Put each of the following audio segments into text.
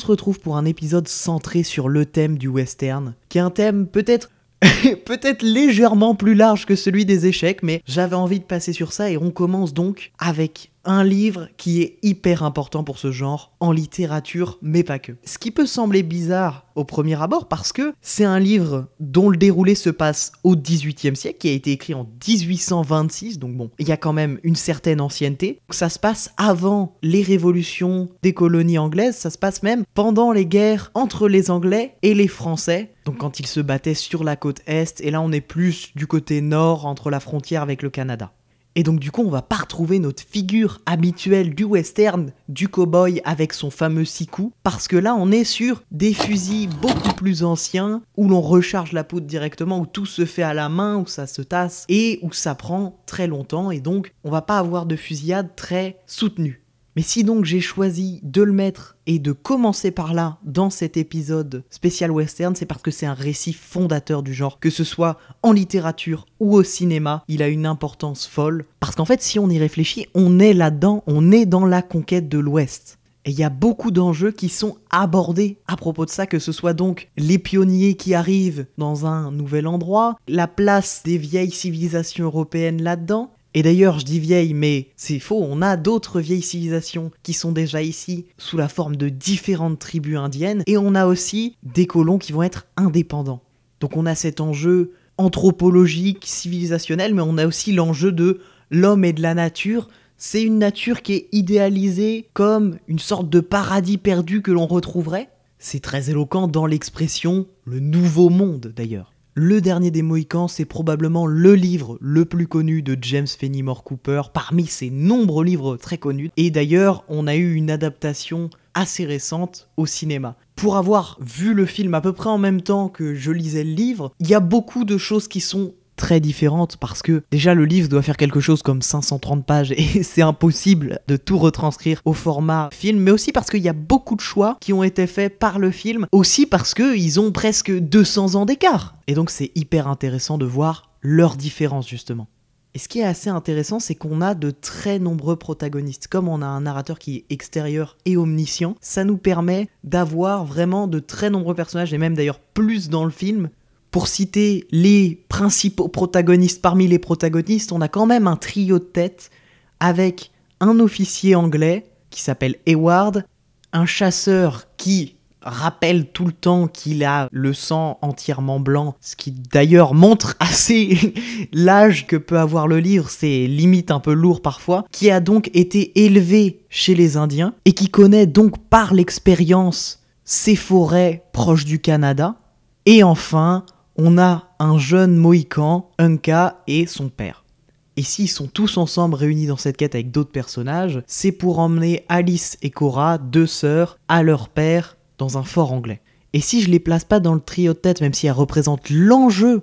se retrouve pour un épisode centré sur le thème du western, qui est un thème peut-être peut-être légèrement plus large que celui des échecs, mais j'avais envie de passer sur ça et on commence donc avec un livre qui est hyper important pour ce genre, en littérature, mais pas que. Ce qui peut sembler bizarre au premier abord, parce que c'est un livre dont le déroulé se passe au XVIIIe siècle, qui a été écrit en 1826, donc bon, il y a quand même une certaine ancienneté. Ça se passe avant les révolutions des colonies anglaises, ça se passe même pendant les guerres entre les Anglais et les Français. Donc quand ils se battaient sur la côte Est, et là on est plus du côté nord entre la frontière avec le Canada. Et donc du coup, on va pas retrouver notre figure habituelle du western, du cow-boy avec son fameux six coups, parce que là, on est sur des fusils beaucoup plus anciens, où l'on recharge la poudre directement, où tout se fait à la main, où ça se tasse, et où ça prend très longtemps, et donc on va pas avoir de fusillade très soutenue. Mais si donc j'ai choisi de le mettre et de commencer par là dans cet épisode spécial western, c'est parce que c'est un récit fondateur du genre, que ce soit en littérature ou au cinéma, il a une importance folle, parce qu'en fait si on y réfléchit, on est là-dedans, on est dans la conquête de l'Ouest. Et il y a beaucoup d'enjeux qui sont abordés à propos de ça, que ce soit donc les pionniers qui arrivent dans un nouvel endroit, la place des vieilles civilisations européennes là-dedans, et d'ailleurs, je dis vieille, mais c'est faux, on a d'autres vieilles civilisations qui sont déjà ici sous la forme de différentes tribus indiennes, et on a aussi des colons qui vont être indépendants. Donc on a cet enjeu anthropologique, civilisationnel, mais on a aussi l'enjeu de l'homme et de la nature. C'est une nature qui est idéalisée comme une sorte de paradis perdu que l'on retrouverait. C'est très éloquent dans l'expression le nouveau monde d'ailleurs. Le dernier des Mohicans, c'est probablement le livre le plus connu de James Fenimore Cooper, parmi ses nombreux livres très connus. Et d'ailleurs, on a eu une adaptation assez récente au cinéma. Pour avoir vu le film à peu près en même temps que je lisais le livre, il y a beaucoup de choses qui sont très différentes parce que déjà le livre doit faire quelque chose comme 530 pages et c'est impossible de tout retranscrire au format film, mais aussi parce qu'il y a beaucoup de choix qui ont été faits par le film, aussi parce qu'ils ont presque 200 ans d'écart. Et donc c'est hyper intéressant de voir leurs différences justement. Et ce qui est assez intéressant, c'est qu'on a de très nombreux protagonistes. Comme on a un narrateur qui est extérieur et omniscient, ça nous permet d'avoir vraiment de très nombreux personnages, et même d'ailleurs plus dans le film, pour citer les principaux protagonistes, parmi les protagonistes, on a quand même un trio de tête avec un officier anglais qui s'appelle Heyward, un chasseur qui rappelle tout le temps qu'il a le sang entièrement blanc, ce qui d'ailleurs montre assez l'âge que peut avoir le livre, ses limites un peu lourd parfois, qui a donc été élevé chez les Indiens et qui connaît donc par l'expérience ces forêts proches du Canada. Et enfin, on a un jeune Mohican, Unka et son père. Et s'ils sont tous ensemble réunis dans cette quête avec d'autres personnages, c'est pour emmener Alice et Cora, deux sœurs, à leur père dans un fort anglais. Et si je les place pas dans le trio de tête, même si elles représentent l'enjeu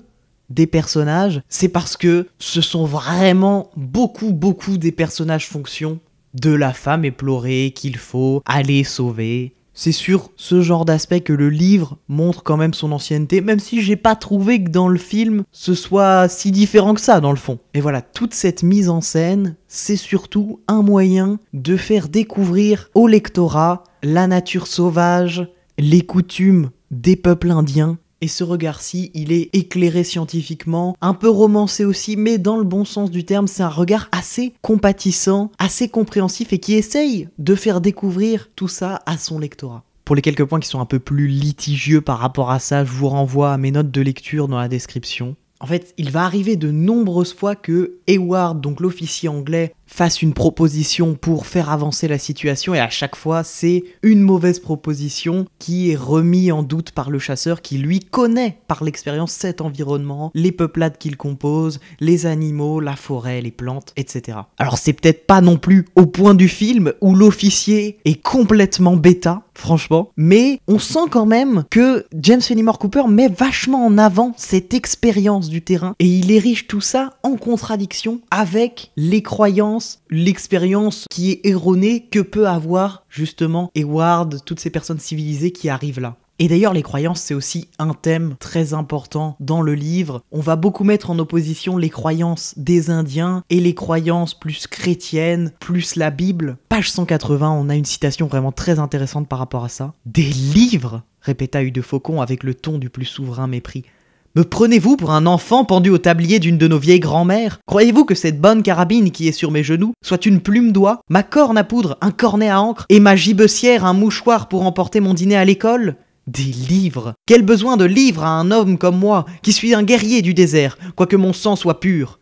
des personnages, c'est parce que ce sont vraiment beaucoup, beaucoup des personnages fonction de la femme éplorée qu'il faut aller sauver, c'est sur ce genre d'aspect que le livre montre quand même son ancienneté, même si j'ai pas trouvé que dans le film ce soit si différent que ça dans le fond. Et voilà, toute cette mise en scène, c'est surtout un moyen de faire découvrir au lectorat la nature sauvage, les coutumes des peuples indiens et ce regard-ci, il est éclairé scientifiquement, un peu romancé aussi, mais dans le bon sens du terme, c'est un regard assez compatissant, assez compréhensif et qui essaye de faire découvrir tout ça à son lectorat. Pour les quelques points qui sont un peu plus litigieux par rapport à ça, je vous renvoie à mes notes de lecture dans la description. En fait, il va arriver de nombreuses fois que Heyward donc l'officier anglais, fasse une proposition pour faire avancer la situation et à chaque fois c'est une mauvaise proposition qui est remise en doute par le chasseur qui lui connaît par l'expérience cet environnement, les peuplades qu'il compose, les animaux, la forêt, les plantes, etc. Alors c'est peut-être pas non plus au point du film où l'officier est complètement bêta, franchement, mais on sent quand même que James Fenimore Cooper met vachement en avant cette expérience du terrain et il érige tout ça en contradiction avec les croyances l'expérience, qui est erronée que peut avoir justement Edward toutes ces personnes civilisées qui arrivent là. Et d'ailleurs, les croyances, c'est aussi un thème très important dans le livre. On va beaucoup mettre en opposition les croyances des Indiens et les croyances plus chrétiennes, plus la Bible. Page 180, on a une citation vraiment très intéressante par rapport à ça. Des livres répéta Hugh de Faucon avec le ton du plus souverain mépris. Me prenez-vous pour un enfant pendu au tablier d'une de nos vieilles grand-mères Croyez-vous que cette bonne carabine qui est sur mes genoux soit une plume d'oie, ma corne à poudre, un cornet à encre et ma gibecière un mouchoir pour emporter mon dîner à l'école des livres Quel besoin de livres à un homme comme moi, qui suis un guerrier du désert, quoique mon sang soit pur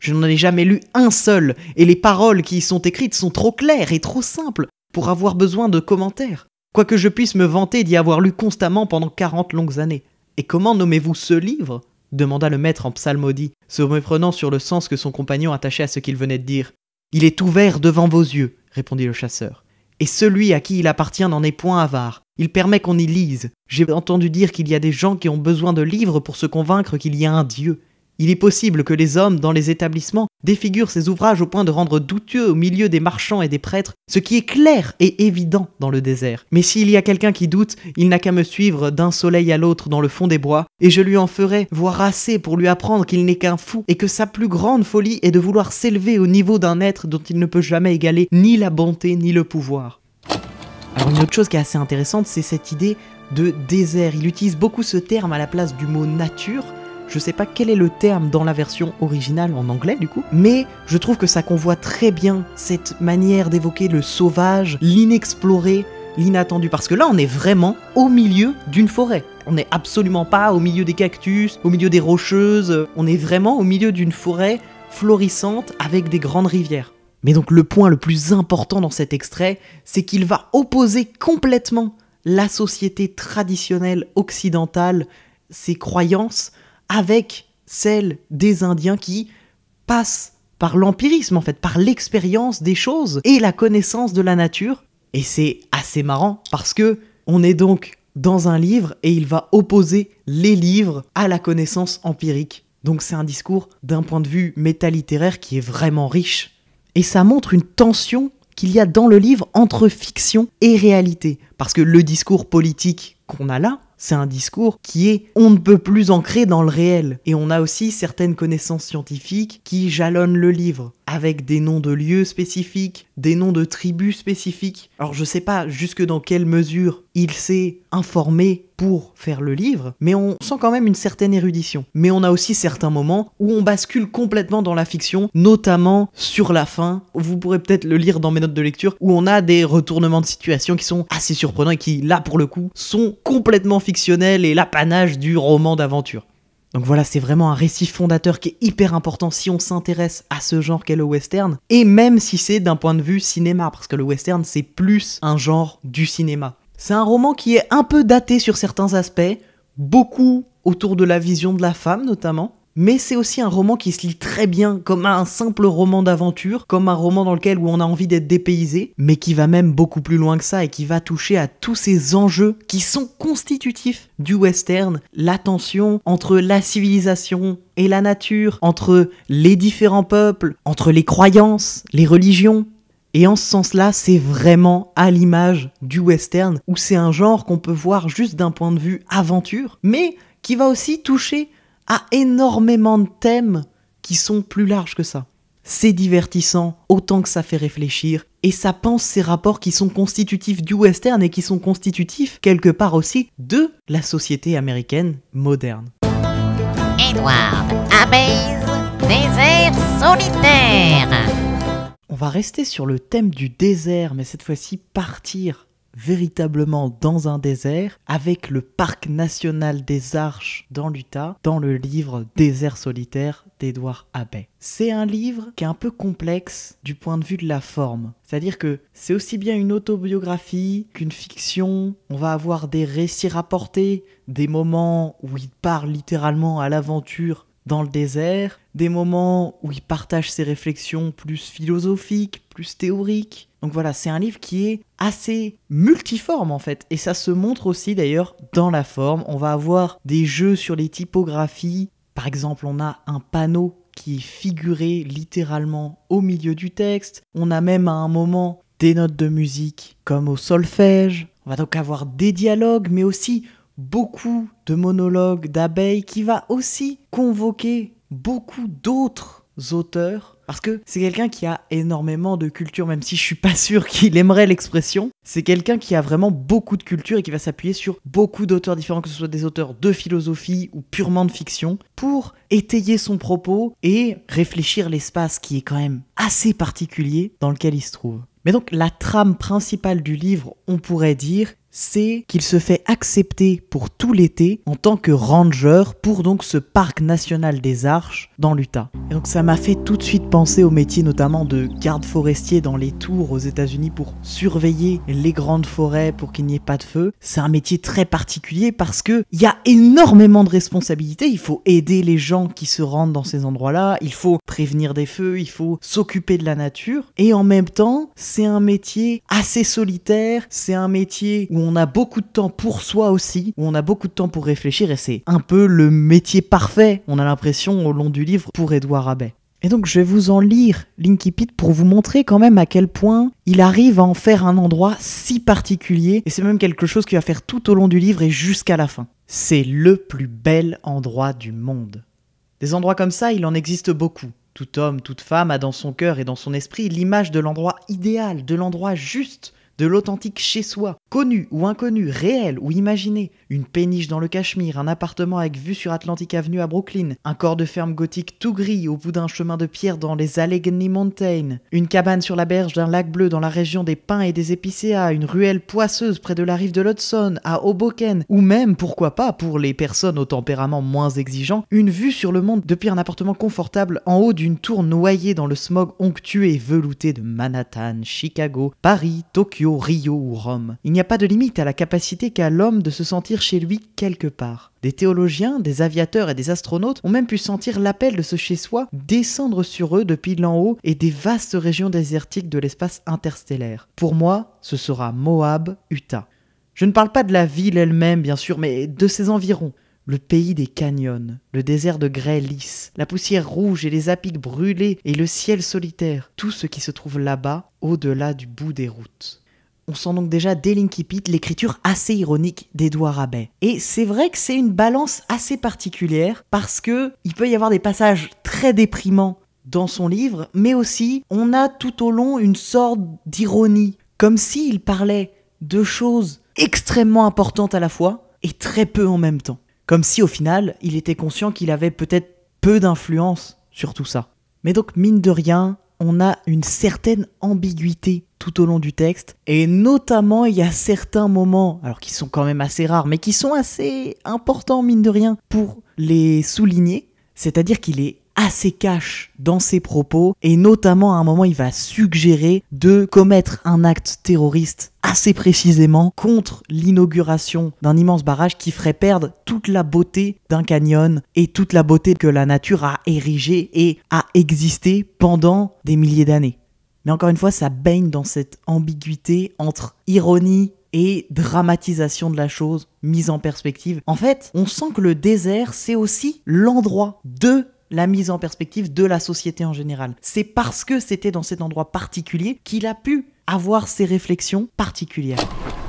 Je n'en ai jamais lu un seul, et les paroles qui y sont écrites sont trop claires et trop simples pour avoir besoin de commentaires, quoique je puisse me vanter d'y avoir lu constamment pendant quarante longues années. Et comment nommez-vous ce livre demanda le maître en psalmodie, se reprenant sur le sens que son compagnon attachait à ce qu'il venait de dire. Il est ouvert devant vos yeux, répondit le chasseur. Et celui à qui il appartient n'en est point avare. Il permet qu'on y lise. J'ai entendu dire qu'il y a des gens qui ont besoin de livres pour se convaincre qu'il y a un Dieu. Il est possible que les hommes dans les établissements défigurent ces ouvrages au point de rendre douteux au milieu des marchands et des prêtres ce qui est clair et évident dans le désert. Mais s'il y a quelqu'un qui doute, il n'a qu'à me suivre d'un soleil à l'autre dans le fond des bois, et je lui en ferai voir assez pour lui apprendre qu'il n'est qu'un fou, et que sa plus grande folie est de vouloir s'élever au niveau d'un être dont il ne peut jamais égaler ni la bonté ni le pouvoir. Alors une autre chose qui est assez intéressante, c'est cette idée de désert. Il utilise beaucoup ce terme à la place du mot nature, je sais pas quel est le terme dans la version originale en anglais du coup, mais je trouve que ça convoit très bien cette manière d'évoquer le sauvage, l'inexploré, l'inattendu, parce que là on est vraiment au milieu d'une forêt. On n'est absolument pas au milieu des cactus, au milieu des rocheuses, on est vraiment au milieu d'une forêt florissante avec des grandes rivières. Mais donc le point le plus important dans cet extrait, c'est qu'il va opposer complètement la société traditionnelle occidentale, ses croyances, avec celle des Indiens qui passent par l'empirisme en fait, par l'expérience des choses et la connaissance de la nature. Et c'est assez marrant parce que on est donc dans un livre et il va opposer les livres à la connaissance empirique. Donc c'est un discours d'un point de vue métalittéraire qui est vraiment riche. Et ça montre une tension qu'il y a dans le livre entre fiction et réalité. Parce que le discours politique qu'on a là, c'est un discours qui est on ne peut plus ancré dans le réel. Et on a aussi certaines connaissances scientifiques qui jalonnent le livre, avec des noms de lieux spécifiques, des noms de tribus spécifiques. Alors je sais pas jusque dans quelle mesure il s'est informé pour faire le livre, mais on sent quand même une certaine érudition. Mais on a aussi certains moments où on bascule complètement dans la fiction, notamment sur la fin. Vous pourrez peut-être le lire dans mes notes de lecture, où on a des retournements de situation qui sont assez surprenants et qui, là pour le coup, sont complètement fictionnels et l'apanage du roman d'aventure. Donc voilà, c'est vraiment un récit fondateur qui est hyper important si on s'intéresse à ce genre qu'est le western, et même si c'est d'un point de vue cinéma, parce que le western c'est plus un genre du cinéma. C'est un roman qui est un peu daté sur certains aspects, beaucoup autour de la vision de la femme notamment, mais c'est aussi un roman qui se lit très bien comme un simple roman d'aventure, comme un roman dans lequel où on a envie d'être dépaysé, mais qui va même beaucoup plus loin que ça et qui va toucher à tous ces enjeux qui sont constitutifs du western, la tension entre la civilisation et la nature, entre les différents peuples, entre les croyances, les religions, et en ce sens-là, c'est vraiment à l'image du western, où c'est un genre qu'on peut voir juste d'un point de vue aventure, mais qui va aussi toucher à énormément de thèmes qui sont plus larges que ça. C'est divertissant autant que ça fait réfléchir et ça pense ces rapports qui sont constitutifs du western et qui sont constitutifs quelque part aussi de la société américaine moderne. désert solitaire. On va rester sur le thème du désert mais cette fois-ci partir véritablement dans un désert, avec le parc national des Arches dans l'Utah, dans le livre Désert solitaire d'Edouard Abbey. C'est un livre qui est un peu complexe du point de vue de la forme. C'est-à-dire que c'est aussi bien une autobiographie qu'une fiction. On va avoir des récits rapportés, des moments où il part littéralement à l'aventure dans le désert, des moments où il partage ses réflexions plus philosophiques, plus théoriques, donc voilà, c'est un livre qui est assez multiforme en fait. Et ça se montre aussi d'ailleurs dans la forme. On va avoir des jeux sur les typographies. Par exemple, on a un panneau qui est figuré littéralement au milieu du texte. On a même à un moment des notes de musique comme au solfège. On va donc avoir des dialogues, mais aussi beaucoup de monologues d'abeilles qui va aussi convoquer beaucoup d'autres auteurs parce que c'est quelqu'un qui a énormément de culture, même si je suis pas sûr qu'il aimerait l'expression. C'est quelqu'un qui a vraiment beaucoup de culture et qui va s'appuyer sur beaucoup d'auteurs différents, que ce soit des auteurs de philosophie ou purement de fiction, pour étayer son propos et réfléchir l'espace qui est quand même assez particulier dans lequel il se trouve. Mais donc la trame principale du livre, on pourrait dire, c'est qu'il se fait accepter pour tout l'été en tant que ranger pour donc ce parc national des Arches dans l'Utah. Et donc ça m'a fait tout de suite penser au métier notamment de garde forestier dans les tours aux États-Unis pour surveiller les grandes forêts pour qu'il n'y ait pas de feu. C'est un métier très particulier parce que il y a énormément de responsabilités. Il faut aider les gens qui se rendent dans ces endroits-là. Il faut prévenir des feux. Il faut s'occuper de la nature. Et en même temps, c'est un métier assez solitaire. C'est un métier où on on a beaucoup de temps pour soi aussi, où on a beaucoup de temps pour réfléchir et c'est un peu le métier parfait, on a l'impression, au long du livre pour Édouard Abbé. Et donc je vais vous en lire l'Inkipit pour vous montrer quand même à quel point il arrive à en faire un endroit si particulier, et c'est même quelque chose qu'il va faire tout au long du livre et jusqu'à la fin. C'est le plus bel endroit du monde. Des endroits comme ça, il en existe beaucoup. Tout homme, toute femme a dans son cœur et dans son esprit l'image de l'endroit idéal, de l'endroit juste, de l'authentique chez soi, connu ou inconnu, réel ou imaginé, une péniche dans le Cachemire, un appartement avec vue sur Atlantic Avenue à Brooklyn, un corps de ferme gothique tout gris au bout d'un chemin de pierre dans les Allegheny Mountains, une cabane sur la berge d'un lac bleu dans la région des pins et des épicéas, une ruelle poisseuse près de la rive de l'Hudson, à Hoboken, ou même, pourquoi pas, pour les personnes au tempérament moins exigeant, une vue sur le monde depuis un appartement confortable en haut d'une tour noyée dans le smog onctueux et velouté de Manhattan, Chicago, Paris, Tokyo, Rio ou Rome. Il n'y a pas de limite à la capacité qu'a l'homme de se sentir chez lui quelque part. Des théologiens, des aviateurs et des astronautes ont même pu sentir l'appel de ce chez-soi descendre sur eux depuis l'en haut et des vastes régions désertiques de l'espace interstellaire. Pour moi, ce sera Moab, Utah. Je ne parle pas de la ville elle-même, bien sûr, mais de ses environs. Le pays des canyons, le désert de grès lisse, la poussière rouge et les apics brûlés et le ciel solitaire, tout ce qui se trouve là-bas, au-delà du bout des routes. On sent donc déjà dès Linky l'écriture assez ironique d'Edouard Rabet. Et c'est vrai que c'est une balance assez particulière parce que il peut y avoir des passages très déprimants dans son livre, mais aussi on a tout au long une sorte d'ironie, comme s'il parlait de choses extrêmement importantes à la fois et très peu en même temps. Comme si au final, il était conscient qu'il avait peut-être peu d'influence sur tout ça. Mais donc mine de rien, on a une certaine ambiguïté tout au long du texte. Et notamment, il y a certains moments, alors qui sont quand même assez rares, mais qui sont assez importants, mine de rien, pour les souligner. C'est-à-dire qu'il est assez cash dans ses propos et notamment à un moment il va suggérer de commettre un acte terroriste assez précisément contre l'inauguration d'un immense barrage qui ferait perdre toute la beauté d'un canyon et toute la beauté que la nature a érigée et a existé pendant des milliers d'années. Mais encore une fois, ça baigne dans cette ambiguïté entre ironie et dramatisation de la chose, mise en perspective. En fait, on sent que le désert, c'est aussi l'endroit de la mise en perspective de la société en général. C'est parce que c'était dans cet endroit particulier qu'il a pu avoir ses réflexions particulières.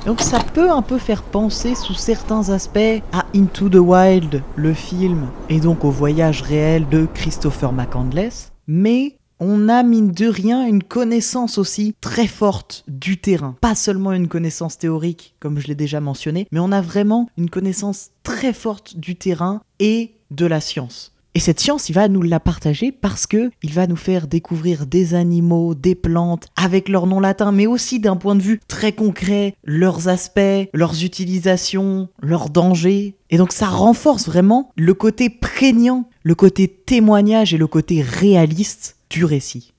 Donc ça peut un peu faire penser sous certains aspects à Into the Wild, le film, et donc au voyage réel de Christopher McCandless, mais on a mine de rien une connaissance aussi très forte du terrain. Pas seulement une connaissance théorique, comme je l'ai déjà mentionné, mais on a vraiment une connaissance très forte du terrain et de la science. Et cette science, il va nous la partager parce que il va nous faire découvrir des animaux, des plantes avec leur nom latin, mais aussi d'un point de vue très concret, leurs aspects, leurs utilisations, leurs dangers. Et donc ça renforce vraiment le côté prégnant, le côté témoignage et le côté réaliste du récit.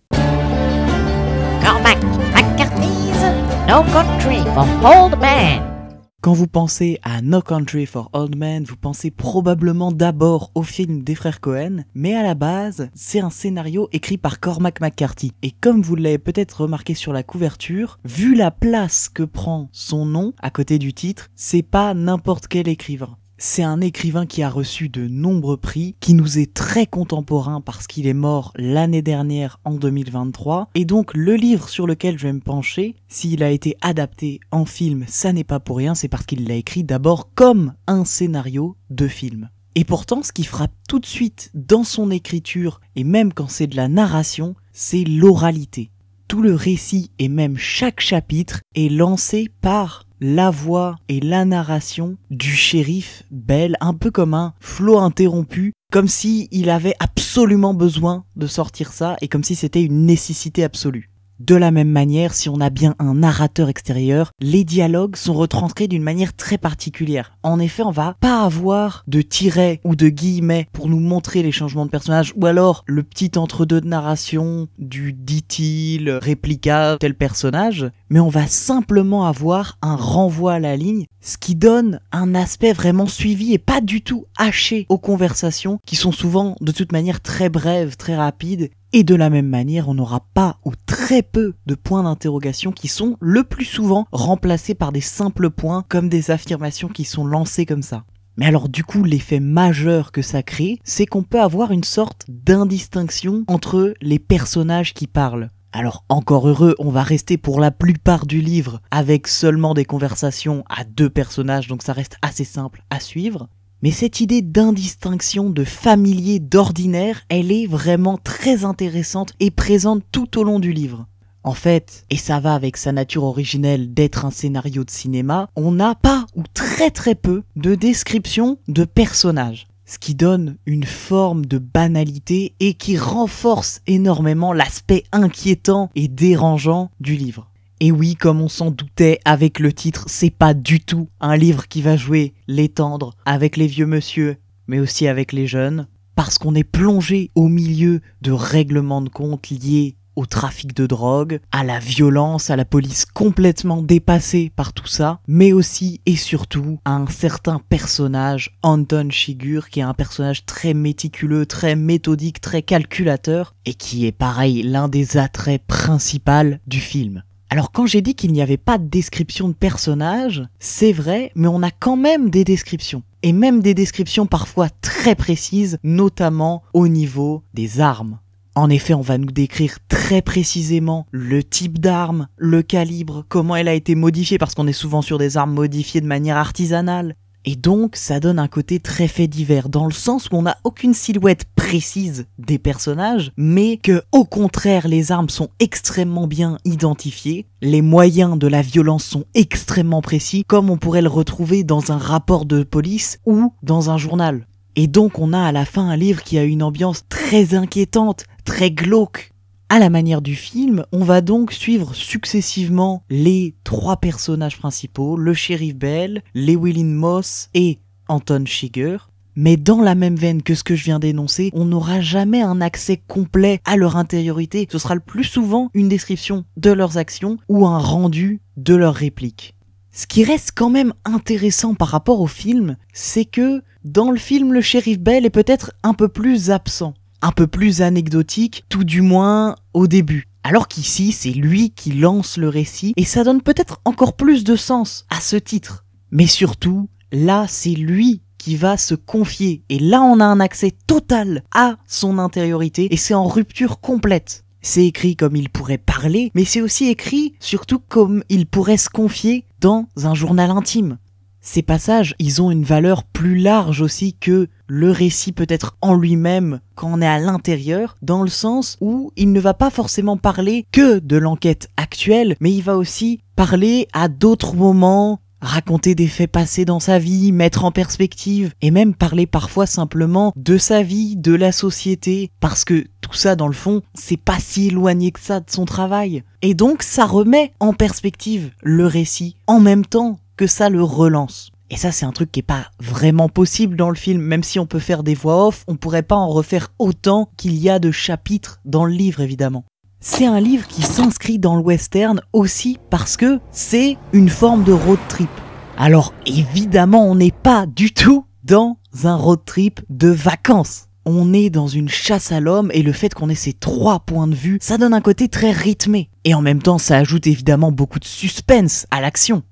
Quand vous pensez à No Country for Old Men, vous pensez probablement d'abord au film des frères Cohen, mais à la base, c'est un scénario écrit par Cormac McCarthy. Et comme vous l'avez peut-être remarqué sur la couverture, vu la place que prend son nom à côté du titre, c'est pas n'importe quel écrivain. C'est un écrivain qui a reçu de nombreux prix, qui nous est très contemporain parce qu'il est mort l'année dernière en 2023. Et donc le livre sur lequel je vais me pencher, s'il a été adapté en film, ça n'est pas pour rien, c'est parce qu'il l'a écrit d'abord comme un scénario de film. Et pourtant, ce qui frappe tout de suite dans son écriture, et même quand c'est de la narration, c'est l'oralité. Tout le récit et même chaque chapitre est lancé par la voix et la narration du shérif Belle, un peu comme un flot interrompu, comme s'il avait absolument besoin de sortir ça et comme si c'était une nécessité absolue. De la même manière, si on a bien un narrateur extérieur, les dialogues sont retranscrits d'une manière très particulière. En effet, on va pas avoir de tirets ou de guillemets pour nous montrer les changements de personnages, ou alors le petit entre-deux de narration du dit-il, réplica, tel personnage, mais on va simplement avoir un renvoi à la ligne, ce qui donne un aspect vraiment suivi et pas du tout haché aux conversations qui sont souvent de toute manière très brèves, très rapides et de la même manière, on n'aura pas ou très peu de points d'interrogation qui sont le plus souvent remplacés par des simples points comme des affirmations qui sont lancées comme ça. Mais alors du coup, l'effet majeur que ça crée, c'est qu'on peut avoir une sorte d'indistinction entre les personnages qui parlent. Alors encore heureux, on va rester pour la plupart du livre avec seulement des conversations à deux personnages, donc ça reste assez simple à suivre. Mais cette idée d'indistinction de familier, d'ordinaire, elle est vraiment très intéressante et présente tout au long du livre. En fait, et ça va avec sa nature originelle d'être un scénario de cinéma, on n'a pas ou très très peu de description de personnages, ce qui donne une forme de banalité et qui renforce énormément l'aspect inquiétant et dérangeant du livre. Et oui, comme on s'en doutait avec le titre, c'est pas du tout un livre qui va jouer létendre avec les vieux monsieur, mais aussi avec les jeunes, parce qu'on est plongé au milieu de règlements de comptes liés au trafic de drogue, à la violence, à la police complètement dépassée par tout ça, mais aussi et surtout à un certain personnage, Anton Shigur, qui est un personnage très méticuleux, très méthodique, très calculateur, et qui est pareil l'un des attraits principaux du film. Alors quand j'ai dit qu'il n'y avait pas de description de personnages, c'est vrai, mais on a quand même des descriptions. Et même des descriptions parfois très précises, notamment au niveau des armes. En effet, on va nous décrire très précisément le type d'arme, le calibre, comment elle a été modifiée, parce qu'on est souvent sur des armes modifiées de manière artisanale, et donc, ça donne un côté très fait divers, dans le sens où on n'a aucune silhouette précise des personnages, mais que, au contraire, les armes sont extrêmement bien identifiées, les moyens de la violence sont extrêmement précis, comme on pourrait le retrouver dans un rapport de police ou dans un journal. Et donc, on a à la fin un livre qui a une ambiance très inquiétante, très glauque, à la manière du film, on va donc suivre successivement les trois personnages principaux, le shérif Bell, Llewellyn Moss et Anton Shiger. Mais dans la même veine que ce que je viens d'énoncer, on n'aura jamais un accès complet à leur intériorité. Ce sera le plus souvent une description de leurs actions ou un rendu de leurs répliques. Ce qui reste quand même intéressant par rapport au film, c'est que dans le film, le shérif Bell est peut-être un peu plus absent un peu plus anecdotique, tout du moins au début. Alors qu'ici, c'est lui qui lance le récit, et ça donne peut-être encore plus de sens à ce titre. Mais surtout, là, c'est lui qui va se confier, et là, on a un accès total à son intériorité, et c'est en rupture complète. C'est écrit comme il pourrait parler, mais c'est aussi écrit surtout comme il pourrait se confier dans un journal intime ces passages, ils ont une valeur plus large aussi que le récit peut-être en lui-même quand on est à l'intérieur, dans le sens où il ne va pas forcément parler que de l'enquête actuelle, mais il va aussi parler à d'autres moments, raconter des faits passés dans sa vie, mettre en perspective, et même parler parfois simplement de sa vie, de la société, parce que tout ça, dans le fond, c'est pas si éloigné que ça de son travail. Et donc, ça remet en perspective le récit, en même temps que ça le relance. Et ça, c'est un truc qui est pas vraiment possible dans le film, même si on peut faire des voix off, on pourrait pas en refaire autant qu'il y a de chapitres dans le livre, évidemment. C'est un livre qui s'inscrit dans le western aussi parce que c'est une forme de road trip. Alors évidemment, on n'est pas du tout dans un road trip de vacances. On est dans une chasse à l'homme et le fait qu'on ait ces trois points de vue, ça donne un côté très rythmé. Et en même temps, ça ajoute évidemment beaucoup de suspense à l'action.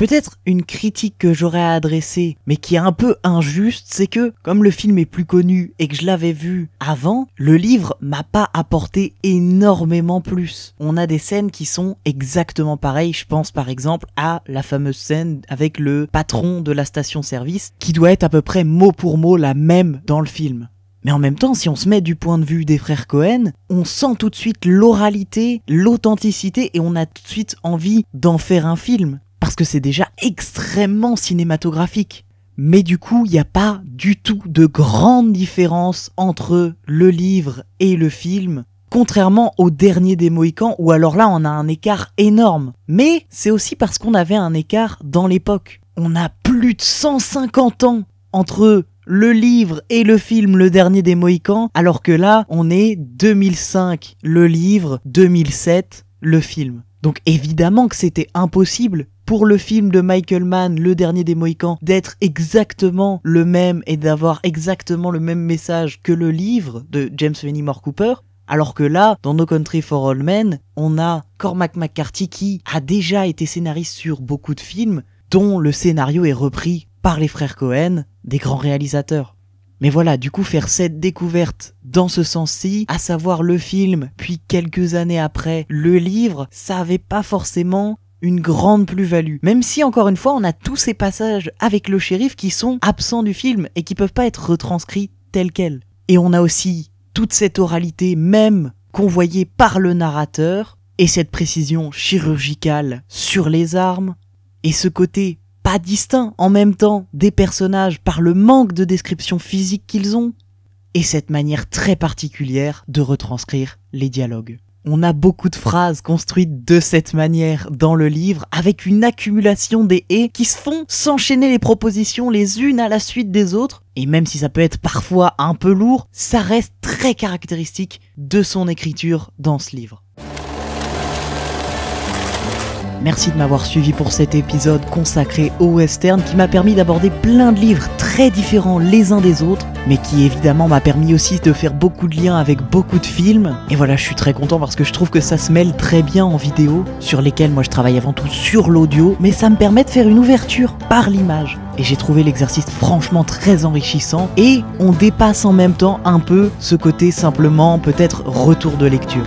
Peut-être une critique que j'aurais à adresser, mais qui est un peu injuste, c'est que, comme le film est plus connu et que je l'avais vu avant, le livre m'a pas apporté énormément plus. On a des scènes qui sont exactement pareilles, je pense par exemple à la fameuse scène avec le patron de la station-service, qui doit être à peu près mot pour mot la même dans le film. Mais en même temps, si on se met du point de vue des frères Cohen, on sent tout de suite l'oralité, l'authenticité, et on a tout de suite envie d'en faire un film parce que c'est déjà extrêmement cinématographique. Mais du coup, il n'y a pas du tout de grande différence entre le livre et le film, contrairement au dernier des Mohicans, où alors là on a un écart énorme. Mais c'est aussi parce qu'on avait un écart dans l'époque. On a plus de 150 ans entre le livre et le film Le Dernier des Mohicans, alors que là on est 2005 le livre, 2007 le film. Donc évidemment que c'était impossible pour le film de Michael Mann, Le Dernier des Mohicans, d'être exactement le même et d'avoir exactement le même message que le livre de James Fenimore Cooper. Alors que là, dans No Country for All Men, on a Cormac McCarthy qui a déjà été scénariste sur beaucoup de films dont le scénario est repris par les frères Cohen, des grands réalisateurs. Mais voilà, du coup, faire cette découverte dans ce sens-ci, à savoir le film, puis quelques années après le livre, ça avait pas forcément une grande plus-value. Même si, encore une fois, on a tous ces passages avec le shérif qui sont absents du film et qui peuvent pas être retranscrits tels quels. Et on a aussi toute cette oralité, même convoyée par le narrateur, et cette précision chirurgicale sur les armes, et ce côté pas distinct en même temps des personnages par le manque de description physique qu'ils ont, et cette manière très particulière de retranscrire les dialogues. On a beaucoup de phrases construites de cette manière dans le livre, avec une accumulation des et qui se font s'enchaîner les propositions les unes à la suite des autres, et même si ça peut être parfois un peu lourd, ça reste très caractéristique de son écriture dans ce livre. Merci de m'avoir suivi pour cet épisode consacré au western qui m'a permis d'aborder plein de livres très différents les uns des autres, mais qui évidemment m'a permis aussi de faire beaucoup de liens avec beaucoup de films. Et voilà, je suis très content parce que je trouve que ça se mêle très bien en vidéo, sur lesquelles moi je travaille avant tout sur l'audio, mais ça me permet de faire une ouverture par l'image. Et j'ai trouvé l'exercice franchement très enrichissant et on dépasse en même temps un peu ce côté simplement peut-être retour de lecture.